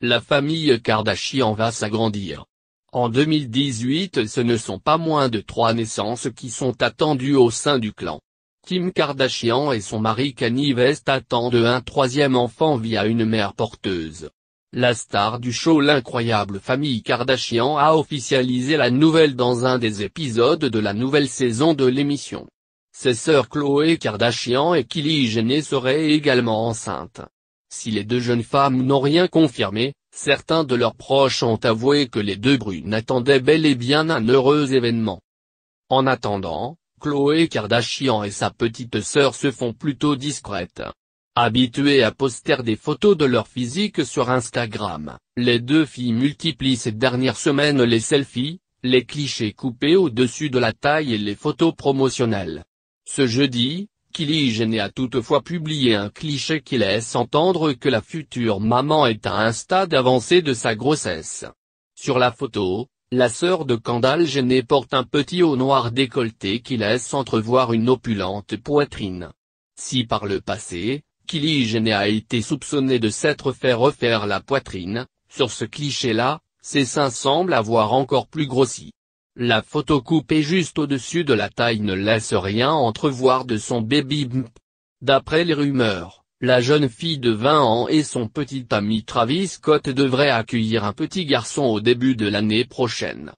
La famille Kardashian va s'agrandir. En 2018 ce ne sont pas moins de trois naissances qui sont attendues au sein du clan. Kim Kardashian et son mari Kanye West attendent un troisième enfant via une mère porteuse. La star du show L'incroyable famille Kardashian a officialisé la nouvelle dans un des épisodes de la nouvelle saison de l'émission. Ses sœurs Chloé Kardashian et Kylie Jenner seraient également enceintes. Si les deux jeunes femmes n'ont rien confirmé, certains de leurs proches ont avoué que les deux brunes attendaient bel et bien un heureux événement. En attendant, Chloé Kardashian et sa petite sœur se font plutôt discrètes. Habituées à poster des photos de leur physique sur Instagram, les deux filles multiplient ces dernières semaines les selfies, les clichés coupés au-dessus de la taille et les photos promotionnelles. Ce jeudi, Kylie a toutefois publié un cliché qui laisse entendre que la future maman est à un stade avancé de sa grossesse. Sur la photo, la sœur de Kendall Jenner porte un petit haut noir décolleté qui laisse entrevoir une opulente poitrine. Si par le passé, Kylie Jenner a été soupçonnée de s'être fait refaire la poitrine, sur ce cliché-là, ses seins semblent avoir encore plus grossi. La photo coupée juste au-dessus de la taille ne laisse rien entrevoir de son baby bump. D'après les rumeurs, la jeune fille de 20 ans et son petit ami Travis Scott devraient accueillir un petit garçon au début de l'année prochaine.